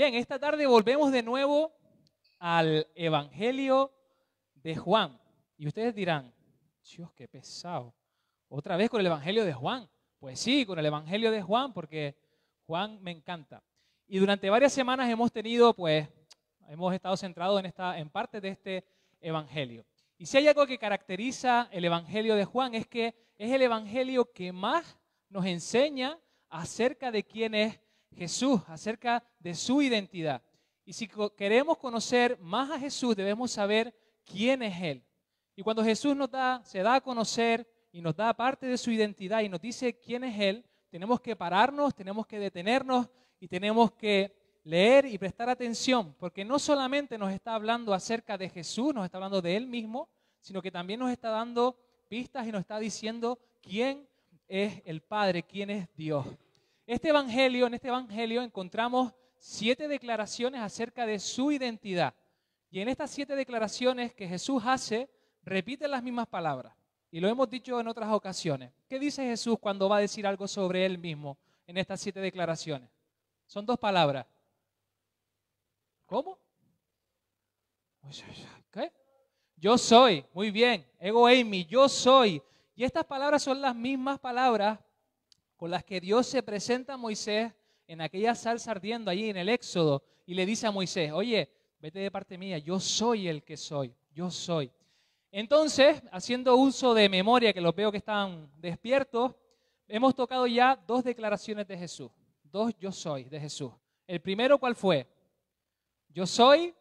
Bien, esta tarde volvemos de nuevo al Evangelio de Juan. Y ustedes dirán, Dios, qué pesado. Otra vez con el Evangelio de Juan. Pues sí, con el Evangelio de Juan, porque Juan me encanta. Y durante varias semanas hemos tenido, pues, hemos estado centrados en, esta, en parte de este Evangelio. Y si hay algo que caracteriza el Evangelio de Juan es que es el Evangelio que más nos enseña acerca de quién es Jesús, acerca de su identidad. Y si queremos conocer más a Jesús, debemos saber quién es Él. Y cuando Jesús nos da, se da a conocer y nos da parte de su identidad y nos dice quién es Él, tenemos que pararnos, tenemos que detenernos y tenemos que leer y prestar atención, porque no solamente nos está hablando acerca de Jesús, nos está hablando de Él mismo, sino que también nos está dando pistas y nos está diciendo quién es el Padre, quién es Dios. Este evangelio, en este evangelio encontramos siete declaraciones acerca de su identidad. Y en estas siete declaraciones que Jesús hace, repite las mismas palabras. Y lo hemos dicho en otras ocasiones. ¿Qué dice Jesús cuando va a decir algo sobre él mismo en estas siete declaraciones? Son dos palabras. ¿Cómo? ¿Qué? Yo soy, muy bien, ego Amy, yo soy. Y estas palabras son las mismas palabras con las que Dios se presenta a Moisés en aquella salsa ardiendo allí en el Éxodo y le dice a Moisés, oye, vete de parte mía, yo soy el que soy, yo soy. Entonces, haciendo uso de memoria, que los veo que están despiertos, hemos tocado ya dos declaraciones de Jesús, dos yo soy de Jesús. El primero, ¿cuál fue? Yo soy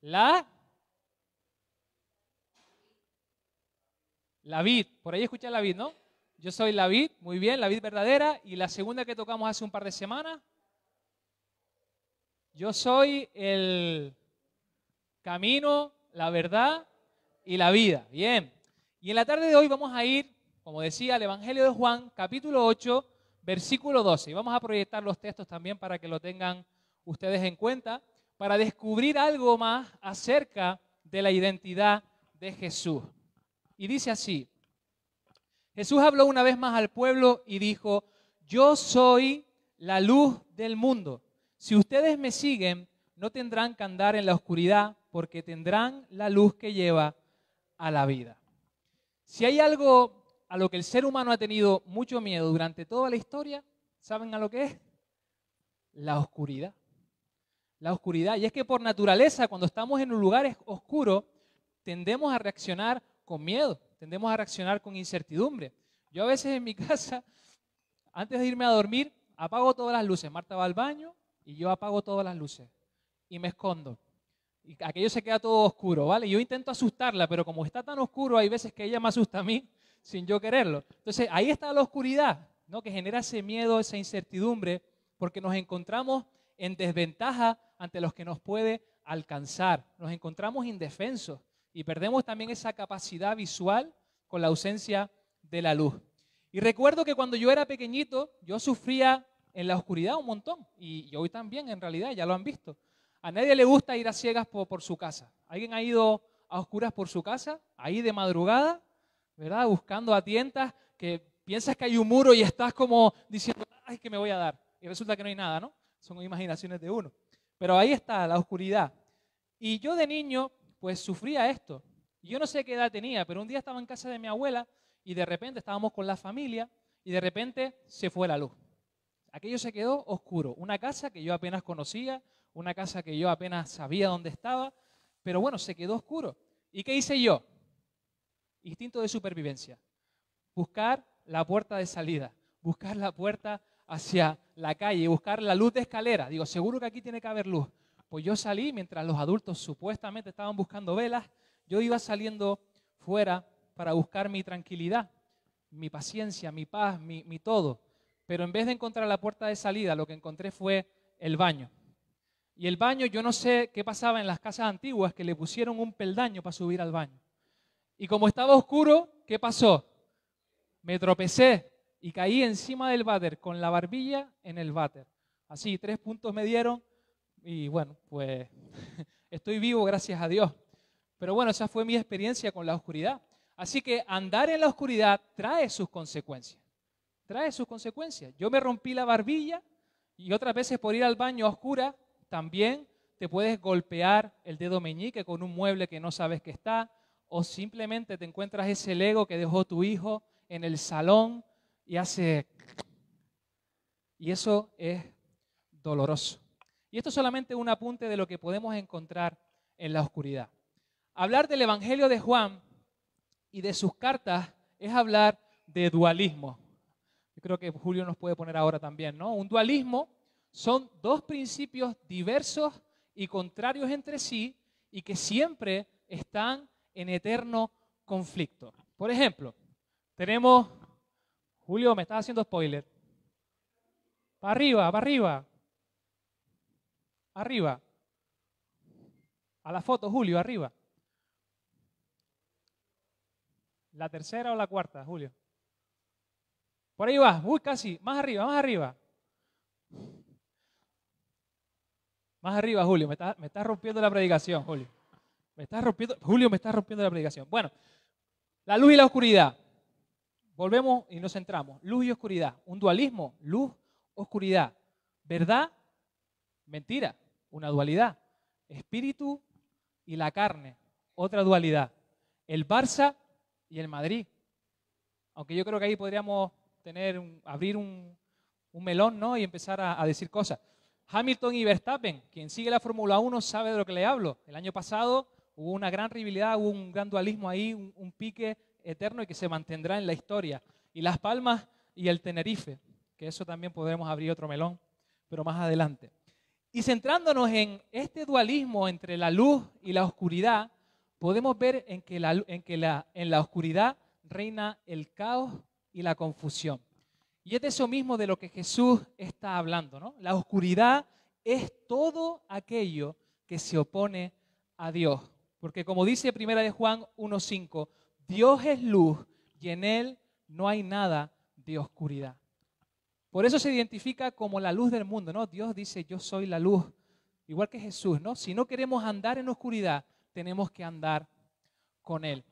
la, la vid. Por ahí escuché la vid, ¿no? Yo soy la vid, muy bien, la vid verdadera. Y la segunda que tocamos hace un par de semanas, yo soy el camino, la verdad y la vida. Bien. Y en la tarde de hoy vamos a ir, como decía, al Evangelio de Juan, capítulo 8, versículo 12. Y vamos a proyectar los textos también para que lo tengan ustedes en cuenta, para descubrir algo más acerca de la identidad de Jesús. Y dice así, Jesús habló una vez más al pueblo y dijo, yo soy la luz del mundo. Si ustedes me siguen, no tendrán que andar en la oscuridad porque tendrán la luz que lleva a la vida. Si hay algo a lo que el ser humano ha tenido mucho miedo durante toda la historia, ¿saben a lo que es? La oscuridad. La oscuridad. Y es que por naturaleza, cuando estamos en un lugar oscuro, tendemos a reaccionar con miedo tendemos a reaccionar con incertidumbre. Yo a veces en mi casa, antes de irme a dormir, apago todas las luces. Marta va al baño y yo apago todas las luces y me escondo. Y aquello se queda todo oscuro, ¿vale? Yo intento asustarla, pero como está tan oscuro, hay veces que ella me asusta a mí sin yo quererlo. Entonces, ahí está la oscuridad, ¿no? Que genera ese miedo, esa incertidumbre, porque nos encontramos en desventaja ante los que nos puede alcanzar. Nos encontramos indefensos. Y perdemos también esa capacidad visual con la ausencia de la luz. Y recuerdo que cuando yo era pequeñito, yo sufría en la oscuridad un montón. Y hoy también, en realidad, ya lo han visto. A nadie le gusta ir a ciegas por, su casa. ¿Alguien ha ido a oscuras por su casa? Ahí de madrugada, ¿verdad? Buscando a tientas, que piensas que hay un muro y estás como diciendo, ay, que me voy a dar. Y resulta que no hay nada, ¿no? Son imaginaciones de uno. Pero ahí está la oscuridad. Y yo de niño pues sufría esto. Yo no sé qué edad tenía, pero un día estaba en casa de mi abuela y de repente estábamos con la familia y de repente se fue la luz. Aquello se quedó oscuro, una casa que yo apenas conocía, una casa que yo apenas sabía dónde estaba, pero bueno, se quedó oscuro. ¿Y qué hice yo? Instinto de supervivencia. Buscar la puerta de salida, buscar la puerta hacia la calle, buscar la luz de escalera. Digo, seguro que aquí tiene que haber luz. Pues yo salí mientras los adultos supuestamente estaban buscando velas, yo iba saliendo fuera para buscar mi tranquilidad, mi paciencia, mi paz, mi, todo. Pero en vez de encontrar la puerta de salida, lo que encontré fue el baño. Y el baño, yo no sé qué pasaba en las casas antiguas, que le pusieron un peldaño para subir al baño. Y como estaba oscuro, ¿qué pasó? Me tropecé y caí encima del váter con la barbilla en el váter. Así, tres puntos me dieron, y bueno, pues estoy vivo gracias a Dios. Pero bueno, esa fue mi experiencia con la oscuridad. Así que andar en la oscuridad trae sus consecuencias. Trae sus consecuencias. Yo me rompí la barbilla y otras veces por ir al baño a oscura también te puedes golpear el dedo meñique con un mueble que no sabes que está o simplemente te encuentras ese lego que dejó tu hijo en el salón y hace... Y eso es doloroso. Y esto es solamente un apunte de lo que podemos encontrar en la oscuridad. Hablar del Evangelio de Juan y de sus cartas es hablar de dualismo. Yo creo que Julio nos puede poner ahora también, ¿no? Un dualismo son dos principios diversos y contrarios entre sí y que siempre están en eterno conflicto. Por ejemplo, tenemos, Julio, me estás haciendo spoiler. Para arriba, para arriba. Arriba. A la foto, Julio, arriba. ¿La tercera o la cuarta, Julio? Por ahí va, uy, casi, más arriba, más arriba. Más arriba, Julio, me estás, está rompiendo la predicación, Julio. Me estás rompiendo, Julio me está rompiendo la predicación. Bueno, la luz y la oscuridad. Volvemos y nos centramos. Luz y oscuridad. Un dualismo, luz, oscuridad. ¿Verdad? Mentira, una dualidad. Espíritu y la carne, otra dualidad. El Barça y el Madrid. Aunque yo creo que ahí podríamos tener abrir un, melón ¿no? y empezar a, decir cosas. Hamilton y Verstappen, quien sigue la Fórmula 1 sabe de lo que le hablo. El año pasado hubo una gran rivalidad, hubo un gran dualismo ahí, un, un, pique eterno y que se mantendrá en la historia. Y Las Palmas y el Tenerife, que eso también podremos abrir otro melón, pero más adelante. Y centrándonos en este dualismo entre la luz y la oscuridad, podemos ver en que, la, en, que la, en la oscuridad reina el caos y la confusión. Y es de eso mismo de lo que Jesús está hablando, ¿no? La oscuridad es todo aquello que se opone a Dios. Porque como dice Primera de Juan 1.5, Dios es luz y en Él no hay nada de oscuridad. Por eso se identifica como la luz del mundo, ¿no? Dios dice, yo soy la luz, igual que Jesús, ¿no? Si no queremos andar en oscuridad, tenemos que andar con Él.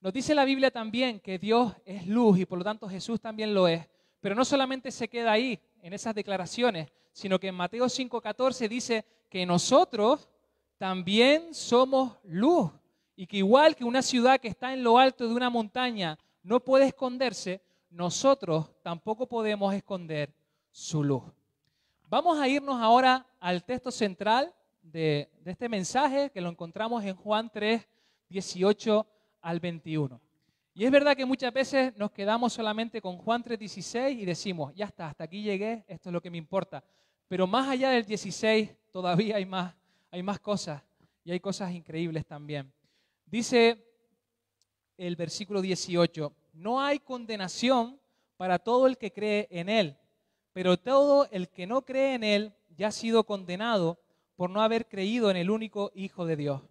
Nos dice la Biblia también que Dios es luz y por lo tanto Jesús también lo es. Pero no solamente se queda ahí, en esas declaraciones, sino que en Mateo 5:14 dice que nosotros también somos luz y que igual que una ciudad que está en lo alto de una montaña no puede esconderse, nosotros tampoco podemos esconder su luz. Vamos a irnos ahora al texto central de, este mensaje, que lo encontramos en Juan 3, 18 al 21. Y es verdad que muchas veces nos quedamos solamente con Juan 3, 16 y decimos, ya está, hasta aquí llegué, esto es lo que me importa. Pero más allá del 16 todavía hay más, hay más cosas y hay cosas increíbles también. Dice el versículo 18, no hay condenación para todo el que cree en Él, pero todo el que no cree en Él ya ha sido condenado por no haber creído en el único Hijo de Dios.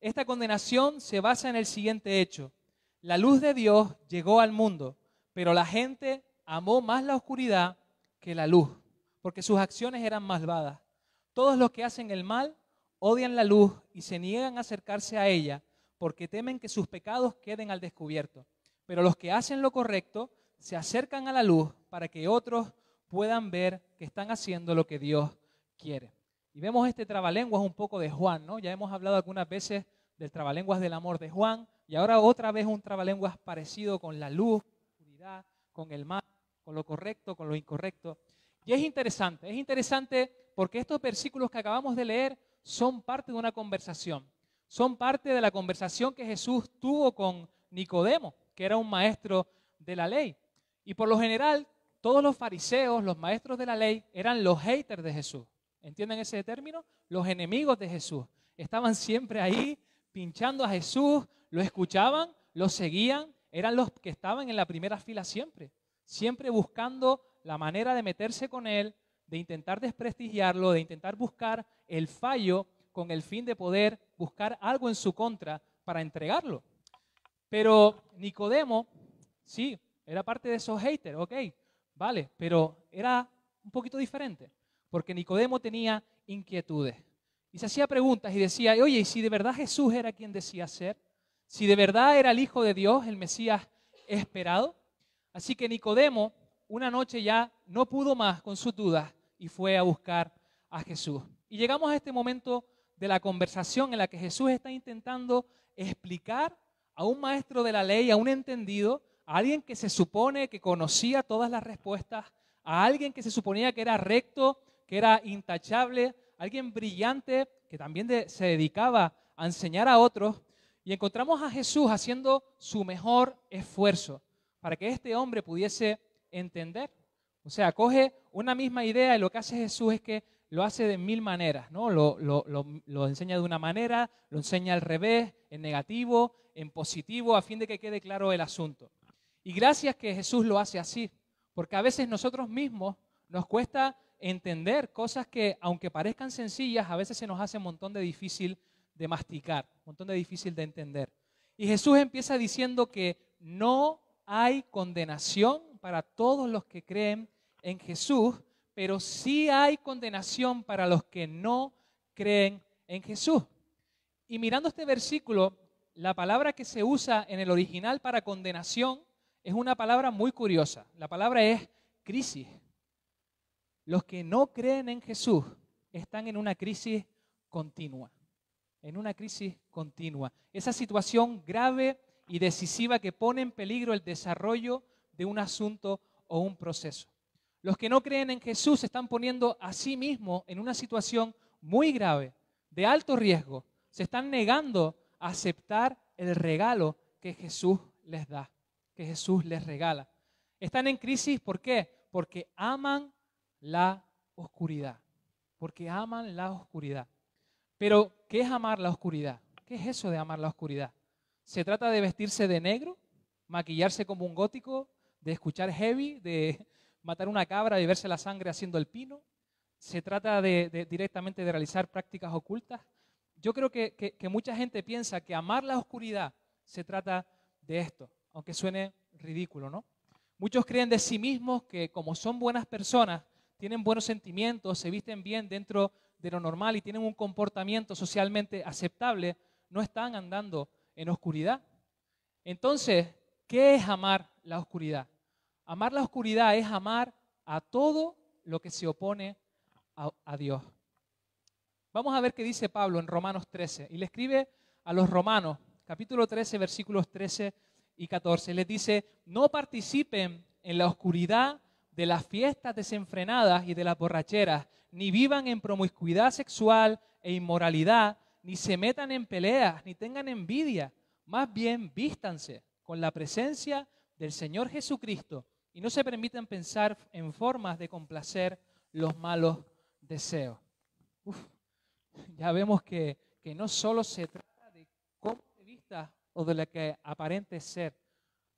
Esta condenación se basa en el siguiente hecho. La luz de Dios llegó al mundo, pero la gente amó más la oscuridad que la luz, porque sus acciones eran malvadas. Todos los que hacen el mal odian la luz y se niegan a acercarse a ella, porque temen que sus pecados queden al descubierto. Pero los que hacen lo correcto se acercan a la luz para que otros puedan ver que están haciendo lo que Dios quiere. Y vemos este trabalenguas un poco de Juan, ¿no? Ya hemos hablado algunas veces del trabalenguas del amor de Juan y ahora otra vez un trabalenguas parecido con la luz, con el mal, con lo correcto, con lo incorrecto. Y es interesante, es interesante porque estos versículos que acabamos de leer son parte de una conversación, son parte de la conversación que Jesús tuvo con Nicodemo que era un maestro de la ley. Y por lo general, todos los fariseos, los maestros de la ley, eran los haters de Jesús. ¿Entienden ese término? Los enemigos de Jesús. Estaban siempre ahí pinchando a Jesús, lo escuchaban, lo seguían, eran los que estaban en la primera fila siempre, siempre buscando la manera de meterse con él, de intentar desprestigiarlo, de intentar buscar el fallo con el fin de poder buscar algo en su contra para entregarlo. Pero Nicodemo, sí, era parte de esos haters, ok, vale, pero era un poquito diferente, porque Nicodemo tenía inquietudes y se hacía preguntas y decía, oye, ¿y si de verdad Jesús era quien decía ser? ¿Si de verdad era el Hijo de Dios, el Mesías esperado? Así que Nicodemo una noche ya no pudo más con sus dudas y fue a buscar a Jesús. Y llegamos a este momento de la conversación en la que Jesús está intentando explicar a un maestro de la ley, a un entendido, a alguien que se supone que conocía todas las respuestas, a alguien que se suponía que era recto, que era intachable, alguien brillante que también se dedicaba a enseñar a otros. Y encontramos a Jesús haciendo su mejor esfuerzo para que este hombre pudiese entender. O sea, coge una misma idea y lo que hace Jesús es que lo hace de mil maneras, ¿no? Lo, lo, enseña de una manera, lo enseña al revés, en negativo, en positivo, a fin de que quede claro el asunto. Y gracias que Jesús lo hace así, porque a veces nosotros mismos nos cuesta entender cosas que, aunque parezcan sencillas, a veces se nos hace un montón de difícil de masticar, un montón de difícil de entender. Y Jesús empieza diciendo que no hay condenación para todos los que creen en Jesús, pero sí hay condenación para los que no creen en Jesús. Y mirando este versículo, la palabra que se usa en el original para condenación es una palabra muy curiosa. La palabra es crisis. Los que no creen en Jesús están en una crisis continua, en una crisis continua. Esa situación grave y decisiva que pone en peligro el desarrollo de un asunto o un proceso. Los que no creen en Jesús se están poniendo a sí mismos en una situación muy grave, de alto riesgo. Se están negando a aceptar el regalo que Jesús les da, que Jesús les regala. Están en crisis, ¿por qué? Porque aman la oscuridad, porque aman la oscuridad. Pero, ¿qué es amar la oscuridad? ¿Qué es eso de amar la oscuridad? ¿Se trata de vestirse de negro, maquillarse como un gótico, de escuchar heavy, de, matar una cabra, y verse la sangre haciendo el pino, se trata de, directamente de realizar prácticas ocultas. Yo creo que mucha gente piensa que amar la oscuridad se trata de esto, aunque suene ridículo, ¿no? Muchos creen de sí mismos que como son buenas personas, tienen buenos sentimientos, se visten bien dentro de lo normal y tienen un comportamiento socialmente aceptable, no están andando en oscuridad. Entonces, ¿qué es amar la oscuridad? Amar la oscuridad es amar a todo lo que se opone a, Dios. Vamos a ver qué dice Pablo en Romanos 13. Y le escribe a los romanos, capítulo 13, versículos 13 y 14. Les dice, no participen en la oscuridad de las fiestas desenfrenadas y de las borracheras, ni vivan en promiscuidad sexual e inmoralidad, ni se metan en peleas, ni tengan envidia. Más bien vístanse con la presencia del Señor Jesucristo y no se permiten pensar en formas de complacer los malos deseos. ya vemos que, no solo se trata de cómo te vista o de lo que aparente ser.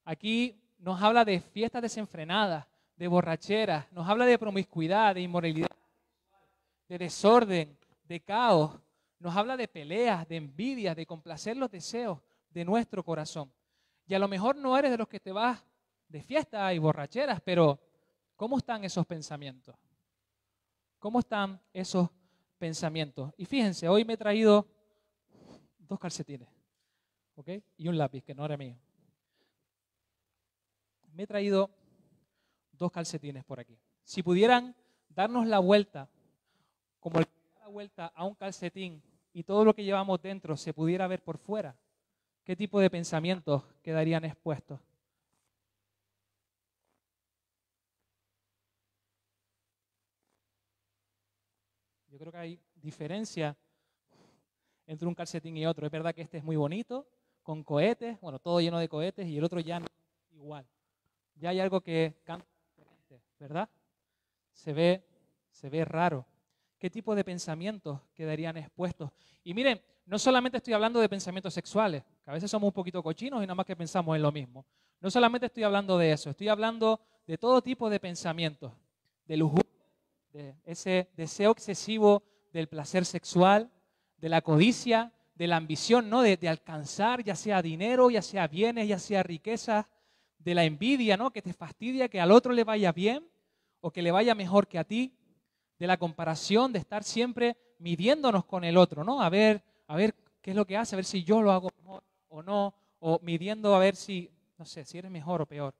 Aquí nos habla de fiestas desenfrenadas, de borracheras, nos habla de promiscuidad, de inmoralidad, de desorden, de caos, nos habla de peleas, de envidias, de complacer los deseos de nuestro corazón. Y a lo mejor no eres de los que te vas de fiesta y borracheras, pero ¿cómo están esos pensamientos? ¿Cómo están esos pensamientos? Y fíjense, hoy me he traído dos calcetines, ¿ok? Y un lápiz, que no era mío. Me he traído dos calcetines por aquí. Si pudieran darnos la vuelta, como la vuelta a un calcetín y todo lo que llevamos dentro se pudiera ver por fuera, ¿qué tipo de pensamientos quedarían expuestos? creo que hay diferencia entre un calcetín y otro. Es verdad que este es muy bonito, con cohetes, bueno, todo lleno de cohetes, y el otro ya no es igual. Ya hay algo que cambia ¿verdad? Se ve, se ve raro. ¿Qué tipo de pensamientos quedarían expuestos? Y miren, no solamente estoy hablando de pensamientos sexuales, que a veces somos un poquito cochinos y nada más que pensamos en lo mismo. No solamente estoy hablando de eso, estoy hablando de todo tipo de pensamientos, de lujuria, ese deseo excesivo del placer sexual, de la codicia, de la ambición, ¿no? De, alcanzar ya sea dinero, ya sea bienes, ya sea riquezas, de la envidia, ¿no? Que te fastidia que al otro le vaya bien o que le vaya mejor que a ti, de la comparación, de estar siempre midiéndonos con el otro, ¿no? A ver, a ver qué es lo que hace, a ver si yo lo hago mejor o no, o midiendo a ver si, no sé, si eres mejor o peor.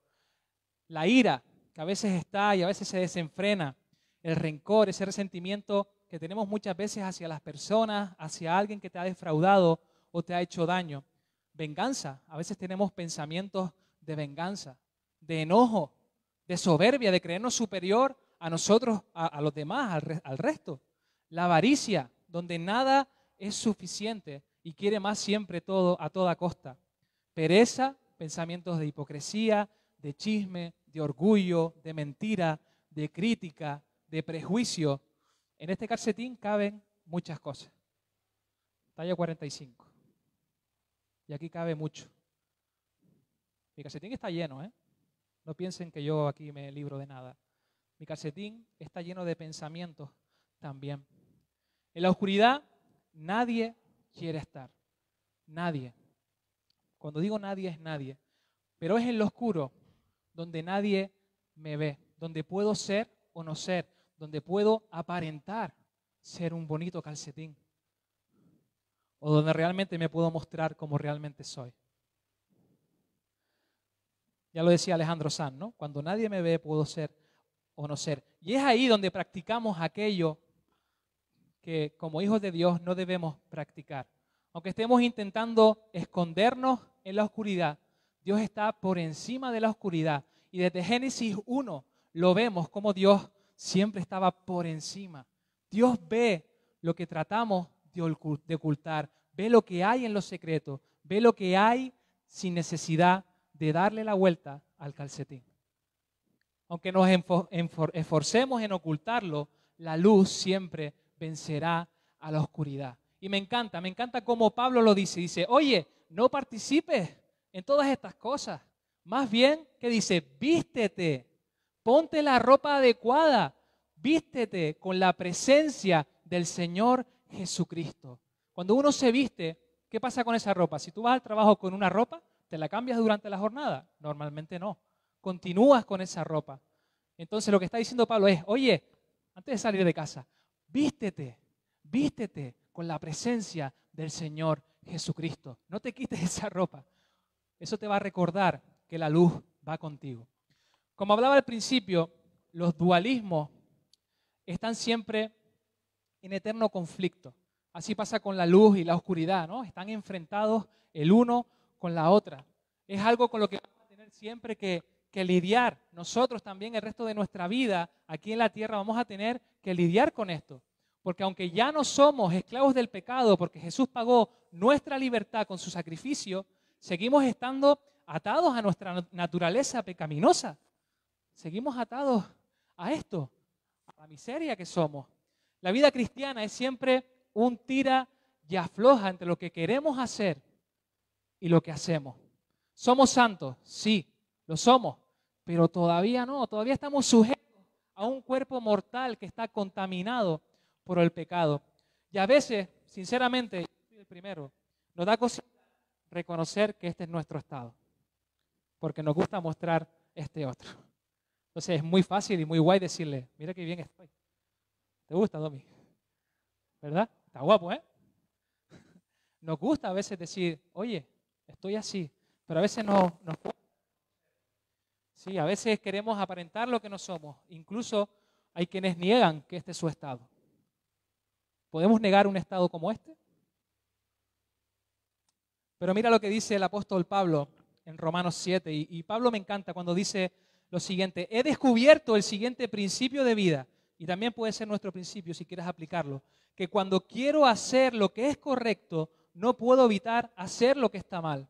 La ira, que a veces está y a veces se desenfrena, el rencor, ese resentimiento que tenemos muchas veces hacia las personas, hacia alguien que te ha defraudado o te ha hecho daño. Venganza, a veces tenemos pensamientos de venganza, de enojo, de soberbia, de creernos superior a nosotros, a, los demás, al resto. La avaricia, donde nada es suficiente y quiere más siempre todo a toda costa. Pereza, pensamientos de hipocresía, de chisme, de orgullo, de mentira, de crítica, de prejuicio, en este calcetín caben muchas cosas. Talla 45. Y aquí cabe mucho. Mi calcetín está lleno, ¿eh? No piensen que yo aquí me libro de nada. Mi calcetín está lleno de pensamientos también. En la oscuridad nadie quiere estar. Nadie. Cuando digo nadie es nadie. Pero es en lo oscuro donde nadie me ve, donde puedo ser o no ser, donde puedo aparentar ser un bonito calcetín o donde realmente me puedo mostrar como realmente soy. Ya lo decía Alejandro Sanz, ¿no? Cuando nadie me ve puedo ser o no ser. Y es ahí donde practicamos aquello que como hijos de Dios no debemos practicar. Aunque estemos intentando escondernos en la oscuridad, Dios está por encima de la oscuridad. Y desde Génesis 1 lo vemos como Dios siempre estaba por encima. Dios ve lo que tratamos de ocultar, ve lo que hay en los secretos, ve lo que hay sin necesidad de darle la vuelta al calcetín. Aunque nos esforcemos en ocultarlo, la luz siempre vencerá a la oscuridad. Y me encanta, me encanta como Pablo lo dice. Dice, oye, no participes en todas estas cosas. Más bien que dice, vístete ponte la ropa adecuada, vístete con la presencia del Señor Jesucristo. Cuando uno se viste, ¿qué pasa con esa ropa? Si tú vas al trabajo con una ropa, ¿te la cambias durante la jornada? Normalmente no. Continúas con esa ropa. Entonces lo que está diciendo Pablo es, oye, antes de salir de casa, vístete, vístete con la presencia del Señor Jesucristo. No te quites esa ropa. Eso te va a recordar que la luz va contigo. Como hablaba al principio, los dualismos están siempre en eterno conflicto. Así pasa con la luz y la oscuridad, ¿no? Están enfrentados el uno con la otra. Es algo con lo que vamos a tener siempre que, que lidiar. Nosotros también el resto de nuestra vida aquí en la tierra vamos a tener que lidiar con esto. Porque aunque ya no somos esclavos del pecado, porque Jesús pagó nuestra libertad con su sacrificio, seguimos estando atados a nuestra naturaleza pecaminosa seguimos atados a esto, a la miseria que somos. La vida cristiana es siempre un tira y afloja entre lo que queremos hacer y lo que hacemos. ¿Somos santos? Sí, lo somos, pero todavía no, todavía estamos sujetos a un cuerpo mortal que está contaminado por el pecado. Y a veces, sinceramente, el primero, nos da cosa reconocer que este es nuestro estado, porque nos gusta mostrar este otro. Entonces es muy fácil y muy guay decirle, mira qué bien estoy. ¿Te gusta, Domi? ¿Verdad? Está guapo, ¿eh? Nos gusta a veces decir, oye, estoy así, pero a veces no nos... Sí, a veces queremos aparentar lo que no somos. Incluso hay quienes niegan que este es su estado. ¿Podemos negar un estado como este? Pero mira lo que dice el apóstol Pablo en Romanos 7. y Pablo me encanta cuando dice, lo siguiente. He descubierto el siguiente principio de vida, y también puede ser nuestro principio si quieres aplicarlo, que cuando quiero hacer lo que es correcto, no puedo evitar hacer lo que está mal.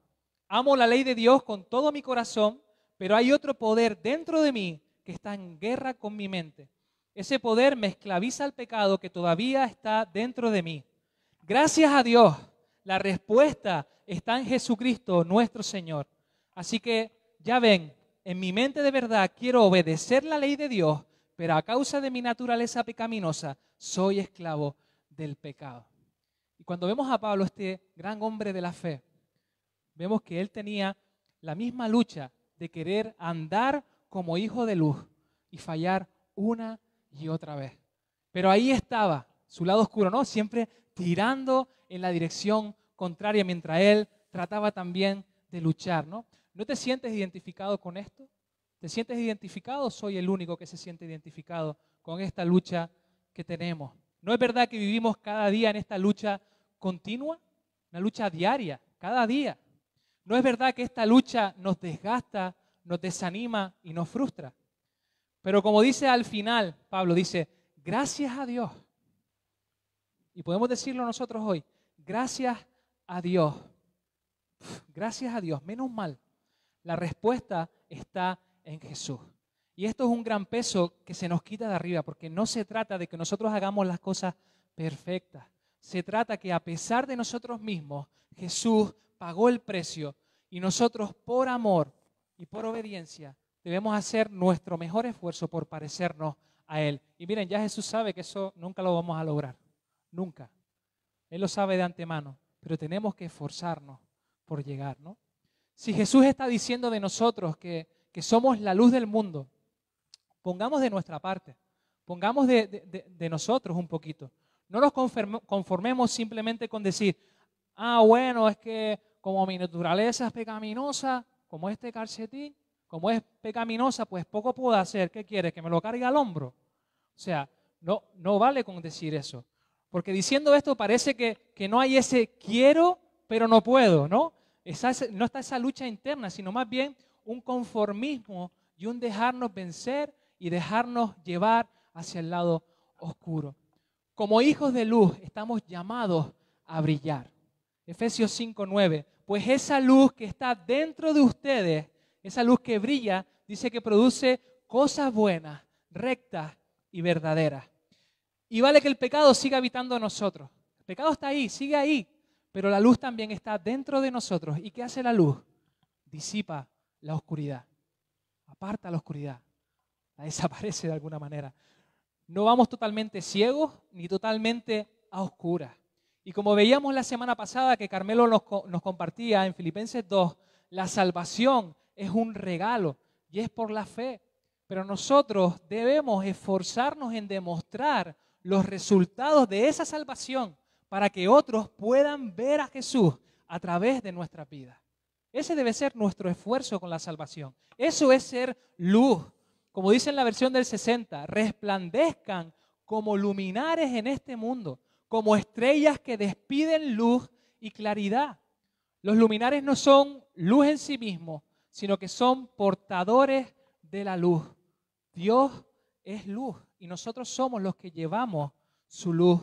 Amo la ley de Dios con todo mi corazón, pero hay otro poder dentro de mí que está en guerra con mi mente. Ese poder me esclaviza al pecado que todavía está dentro de mí. Gracias a Dios, la respuesta está en Jesucristo nuestro Señor. Así que ya ven, en mi mente de verdad quiero obedecer la ley de Dios, pero a causa de mi naturaleza pecaminosa soy esclavo del pecado. Y cuando vemos a Pablo, este gran hombre de la fe, vemos que él tenía la misma lucha de querer andar como hijo de luz y fallar una y otra vez. Pero ahí estaba su lado oscuro, ¿no? Siempre tirando en la dirección contraria mientras él trataba también de luchar, ¿no? ¿No te sientes identificado con esto? ¿Te sientes identificado? Soy el único que se siente identificado con esta lucha que tenemos. ¿No es verdad que vivimos cada día en esta lucha continua? Una lucha diaria, cada día. ¿No es verdad que esta lucha nos desgasta, nos desanima y nos frustra? Pero como dice al final, Pablo dice, gracias a Dios. Y podemos decirlo nosotros hoy, gracias a Dios. Gracias a Dios, menos mal la respuesta está en Jesús. Y esto es un gran peso que se nos quita de arriba, porque no se trata de que nosotros hagamos las cosas perfectas. Se trata que a pesar de nosotros mismos, Jesús pagó el precio y nosotros por amor y por obediencia debemos hacer nuestro mejor esfuerzo por parecernos a Él. Y miren, ya Jesús sabe que eso nunca lo vamos a lograr, nunca. Él lo sabe de antemano, pero tenemos que esforzarnos por llegar, ¿no? Si Jesús está diciendo de nosotros que, somos la luz del mundo, pongamos de nuestra parte, pongamos de, nosotros un poquito. No nos conformemos simplemente con decir, ah, bueno, es que como mi naturaleza es pecaminosa, como este calcetín, como es pecaminosa, pues poco puedo hacer. ¿Qué quieres? ¿Que me lo cargue al hombro? O sea, no, no vale con decir eso. Porque diciendo esto parece que no hay ese quiero, pero no puedo, ¿no? no está esa lucha interna, sino más bien un conformismo y un dejarnos vencer y dejarnos llevar hacia el lado oscuro. Como hijos de luz estamos llamados a brillar. Efesios 5:9. Pues esa luz que está dentro de ustedes, esa luz que brilla, dice que produce cosas buenas, rectas y verdaderas. Y vale que el pecado siga habitando a nosotros. El pecado está ahí, sigue ahí, pero la luz también está dentro de nosotros. ¿Y qué hace la luz? Disipa la oscuridad, aparta la oscuridad, la desaparece de alguna manera. No vamos totalmente ciegos ni totalmente a oscuras. Y como veíamos la semana pasada que Carmelo nos, compartía en Filipenses 2, la salvación es un regalo y es por la fe. Pero nosotros debemos esforzarnos en demostrar los resultados de esa salvación para que otros puedan ver a Jesús a través de nuestra vida. Ese debe ser nuestro esfuerzo con la salvación. Eso es ser luz. Como dice en la versión del 60, resplandezcan como luminares en este mundo, como estrellas que despiden luz y claridad. Los luminares no son luz en sí mismos, sino que son portadores de la luz. Dios es luz y nosotros somos los que llevamos su luz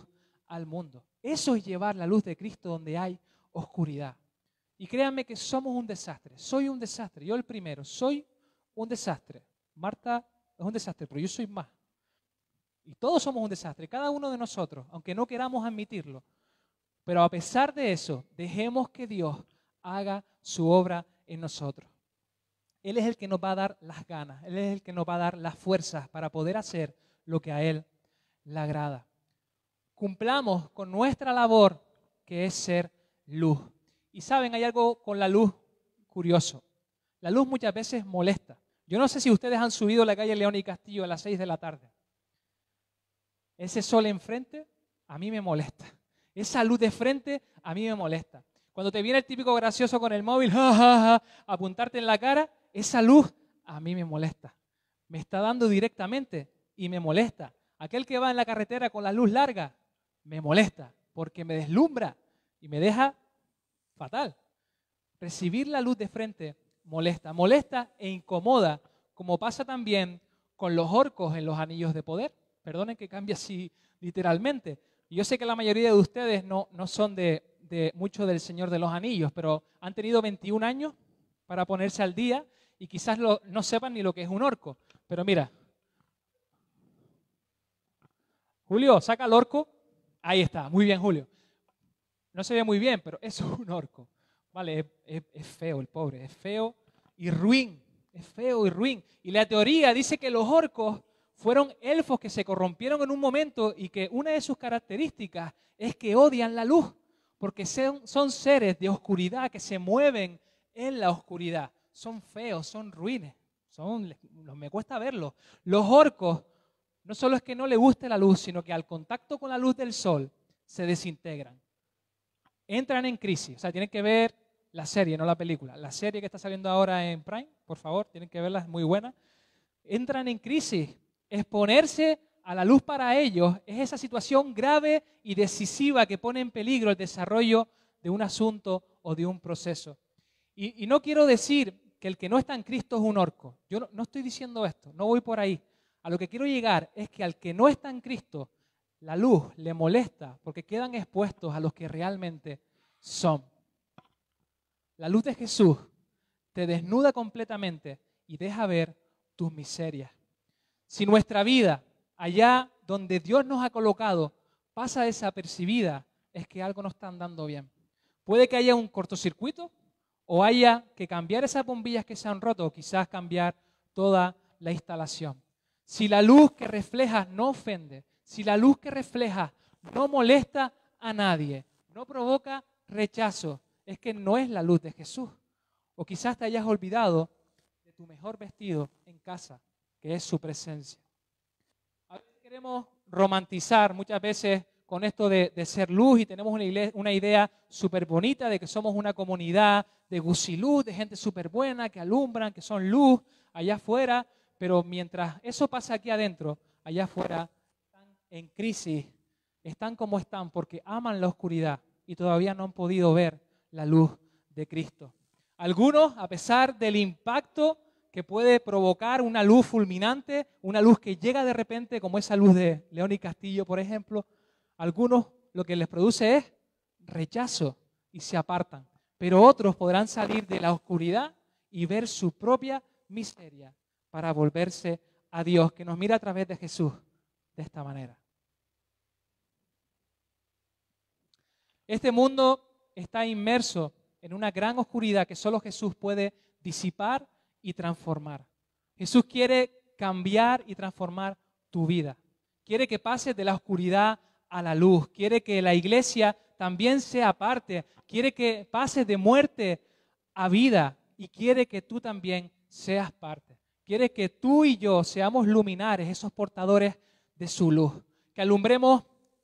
al mundo. Eso es llevar la luz de Cristo donde hay oscuridad. Y créanme que somos un desastre. Soy un desastre. Yo el primero. Soy un desastre. Marta es un desastre, pero yo soy más. Y todos somos un desastre, cada uno de nosotros, aunque no queramos admitirlo. Pero a pesar de eso, dejemos que Dios haga su obra en nosotros. Él es el que nos va a dar las ganas, Él es el que nos va a dar las fuerzas para poder hacer lo que a Él le agrada cumplamos con nuestra labor, que es ser luz. Y saben, hay algo con la luz curioso. La luz muchas veces molesta. Yo no sé si ustedes han subido la calle León y Castillo a las 6 de la tarde. Ese sol enfrente a mí me molesta. Esa luz de frente a mí me molesta. Cuando te viene el típico gracioso con el móvil, ja, apuntarte en la cara, esa luz a mí me molesta. Me está dando directamente y me molesta. Aquel que va en la carretera con la luz larga, me molesta, porque me deslumbra y me deja fatal. Recibir la luz de frente molesta, molesta e incomoda, como pasa también con los orcos en los anillos de poder. Perdonen que cambie así literalmente. Yo sé que la mayoría de ustedes no, no son de, de mucho del Señor de los Anillos, pero han tenido 21 años para ponerse al día y quizás no sepan ni lo que es un orco. Pero mira, Julio, saca el orco Ahí está, muy bien, Julio. No se ve muy bien, pero eso es un orco. Vale, es, feo el pobre, es feo y ruin. Es feo y ruin. Y la teoría dice que los orcos fueron elfos que se corrompieron en un momento y que una de sus características es que odian la luz, porque son, seres de oscuridad que se mueven en la oscuridad. Son feos, son ruines, son, me cuesta verlos. Los orcos no solo es que no le guste la luz, sino que al contacto con la luz del sol se desintegran. Entran en crisis. O sea, tienen que ver la serie, no la película. La serie que está saliendo ahora en Prime, por favor, tienen que verla, es muy buena. Entran en crisis. Exponerse a la luz para ellos es esa situación grave y decisiva que pone en peligro el desarrollo de un asunto o de un proceso. Y, no quiero decir que el que no está en Cristo es un orco. Yo no estoy diciendo esto, no voy por ahí. A lo que quiero llegar es que al que no está en Cristo, la luz le molesta porque quedan expuestos a los que realmente son. La luz de Jesús te desnuda completamente y deja ver tus miserias. Si nuestra vida, allá donde Dios nos ha colocado, pasa desapercibida, es que algo no está andando bien. Puede que haya un cortocircuito o haya que cambiar esas bombillas que se han roto o quizás cambiar toda la instalación. Si la luz que reflejas no ofende, si la luz que reflejas no molesta a nadie, no provoca rechazo, es que no es la luz de Jesús. O quizás te hayas olvidado de tu mejor vestido en casa, que es su presencia. A veces queremos romantizar muchas veces con esto de, ser luz y tenemos una, idea súper bonita de que somos una comunidad de gusiluz, de gente súper buena, que alumbran, que son luz allá afuera, pero mientras eso pasa aquí adentro, allá afuera están en crisis, están como están porque aman la oscuridad y todavía no han podido ver la luz de Cristo. Algunos, a pesar del impacto que puede provocar una luz fulminante, una luz que llega de repente, como esa luz de León y Castillo, por ejemplo, algunos lo que les produce es rechazo y se apartan. Pero otros podrán salir de la oscuridad y ver su propia miseria para volverse a Dios, que nos mira a través de Jesús de esta manera. Este mundo está inmerso en una gran oscuridad que solo Jesús puede disipar y transformar. Jesús quiere cambiar y transformar tu vida. Quiere que pases de la oscuridad a la luz. Quiere que la iglesia también sea parte. Quiere que pases de muerte a vida y quiere que tú también seas parte. Quiere que tú y yo seamos luminares, esos portadores de su luz, que alumbremos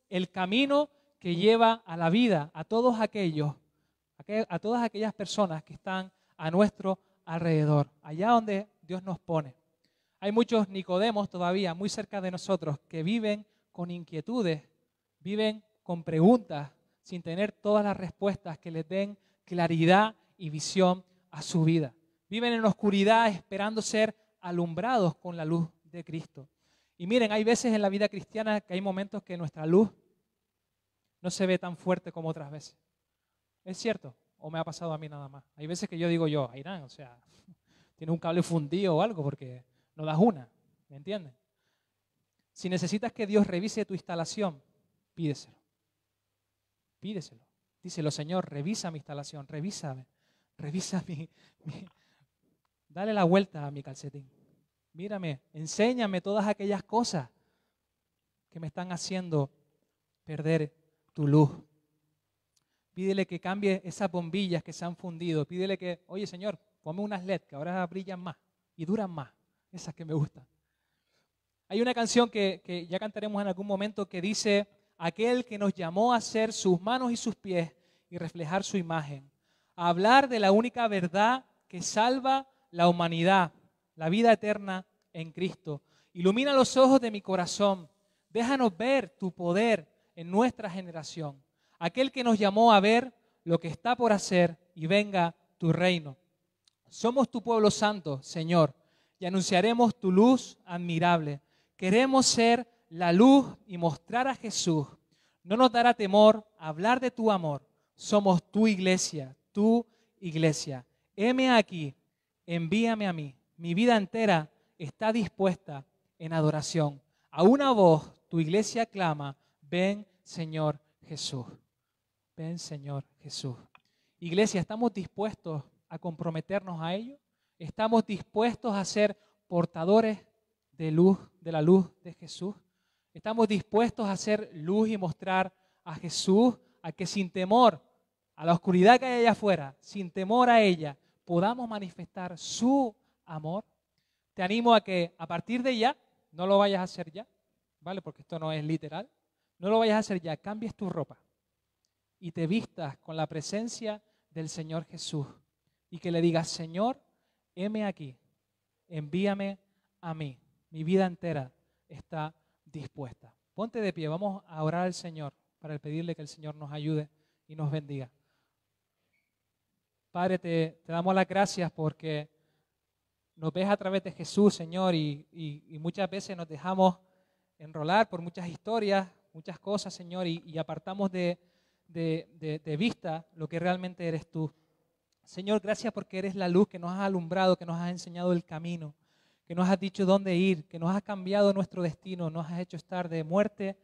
el camino que lleva a la vida a todos aquellos, a todas aquellas personas que están a nuestro alrededor, allá donde Dios nos pone. Hay muchos Nicodemos todavía muy cerca de nosotros que viven con inquietudes, viven con preguntas, sin tener todas las respuestas que les den claridad y visión a su vida. Viven en oscuridad esperando ser alumbrados con la luz de Cristo. Y miren, hay veces en la vida cristiana que hay momentos que nuestra luz no se ve tan fuerte como otras veces. ¿Es cierto? ¿O me ha pasado a mí nada más? Hay veces que yo digo yo, Irán, o sea, tiene un cable fundido o algo porque no das una, ¿me entiendes? Si necesitas que Dios revise tu instalación, pídeselo. Pídeselo. Díselo, Señor, revisa mi instalación, revísame, revisa mi, Dale la vuelta a mi calcetín. Mírame, enséñame todas aquellas cosas que me están haciendo perder tu luz. Pídele que cambie esas bombillas que se han fundido. Pídele que, oye Señor, ponme unas LED que ahora brillan más y duran más. Esas que me gustan. Hay una canción que, ya cantaremos en algún momento que dice, aquel que nos llamó a ser sus manos y sus pies y reflejar su imagen, hablar de la única verdad que salva la humanidad, la vida eterna en Cristo. Ilumina los ojos de mi corazón. Déjanos ver tu poder en nuestra generación. Aquel que nos llamó a ver lo que está por hacer y venga tu reino. Somos tu pueblo santo, Señor, y anunciaremos tu luz admirable. Queremos ser la luz y mostrar a Jesús. No nos dará temor hablar de tu amor. Somos tu iglesia, tu iglesia. Heme aquí, envíame a mí. Mi vida entera está dispuesta en adoración. A una voz tu iglesia clama, ven Señor Jesús. Ven Señor Jesús. Iglesia, ¿estamos dispuestos a comprometernos a ello? ¿Estamos dispuestos a ser portadores de luz, de la luz de Jesús? ¿Estamos dispuestos a hacer luz y mostrar a Jesús, a que sin temor a la oscuridad que hay allá afuera, sin temor a ella, podamos manifestar su amor, te animo a que a partir de ya, no lo vayas a hacer ya, ¿vale? Porque esto no es literal, no lo vayas a hacer ya, cambies tu ropa y te vistas con la presencia del Señor Jesús y que le digas, Señor, heme aquí, envíame a mí, mi vida entera está dispuesta. Ponte de pie, vamos a orar al Señor para pedirle que el Señor nos ayude y nos bendiga. Padre, te, damos las gracias porque nos ves a través de Jesús, Señor, y, muchas veces nos dejamos enrolar por muchas historias, muchas cosas, Señor, y, apartamos de, vista lo que realmente eres tú. Señor, gracias porque eres la luz que nos has alumbrado, que nos has enseñado el camino, que nos has dicho dónde ir, que nos has cambiado nuestro destino, nos has hecho estar de muerte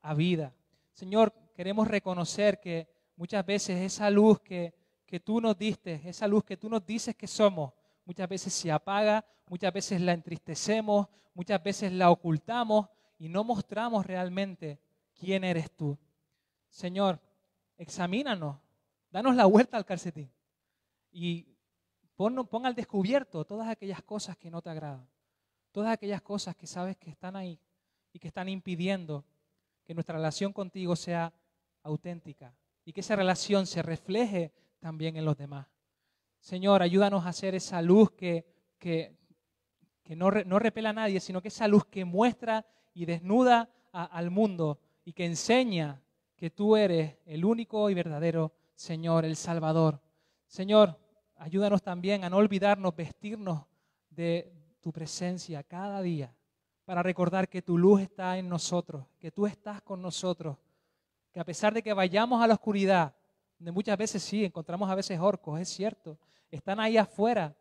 a vida. Señor, queremos reconocer que muchas veces esa luz que que tú nos diste, esa luz que tú nos dices que somos, muchas veces se apaga, muchas veces la entristecemos, muchas veces la ocultamos y no mostramos realmente quién eres tú. Señor, examínanos, danos la vuelta al calcetín y pon, al descubierto todas aquellas cosas que no te agradan, todas aquellas cosas que sabes que están ahí y que están impidiendo que nuestra relación contigo sea auténtica y que esa relación se refleje también en los demás. Señor, ayúdanos a hacer esa luz que, no, no, repela a nadie, sino que esa luz que muestra y desnuda al mundo y que enseña que tú eres el único y verdadero Señor, el Salvador. Señor, ayúdanos también a no olvidarnos, vestirnos de tu presencia cada día, para recordar que tu luz está en nosotros, que tú estás con nosotros, que a pesar de que vayamos a la oscuridad, donde muchas veces sí, encontramos a veces orcos, es cierto, están ahí afuera,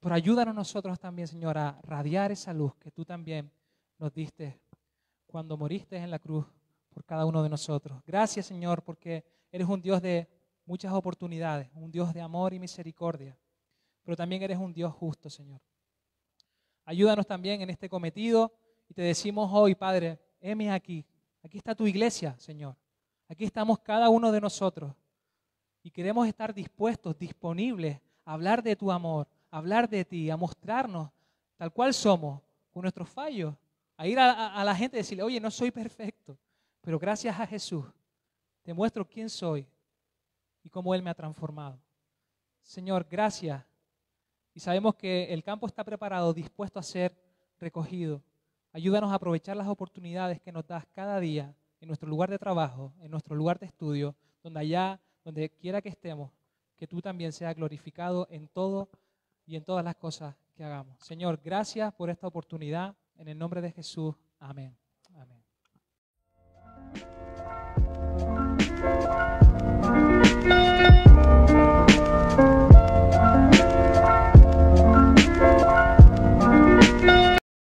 pero ayúdanos nosotros también, Señor, a radiar esa luz que tú también nos diste cuando moriste en la cruz por cada uno de nosotros. Gracias, Señor, porque eres un Dios de muchas oportunidades, un Dios de amor y misericordia, pero también eres un Dios justo, Señor. Ayúdanos también en este cometido y te decimos hoy, Padre, heme aquí, aquí está tu iglesia, Señor. Aquí estamos cada uno de nosotros y queremos estar dispuestos, disponibles a hablar de tu amor, a hablar de ti, a mostrarnos tal cual somos, con nuestros fallos, a ir a, la gente y decirle, oye, no soy perfecto, pero gracias a Jesús te muestro quién soy y cómo Él me ha transformado. Señor, gracias. Y sabemos que el campo está preparado, dispuesto a ser recogido. Ayúdanos a aprovechar las oportunidades que nos das cada día en nuestro lugar de trabajo, en nuestro lugar de estudio, donde allá donde quiera que estemos, que tú también seas glorificado en todo y en todas las cosas que hagamos. Señor, gracias por esta oportunidad. En el nombre de Jesús, amén.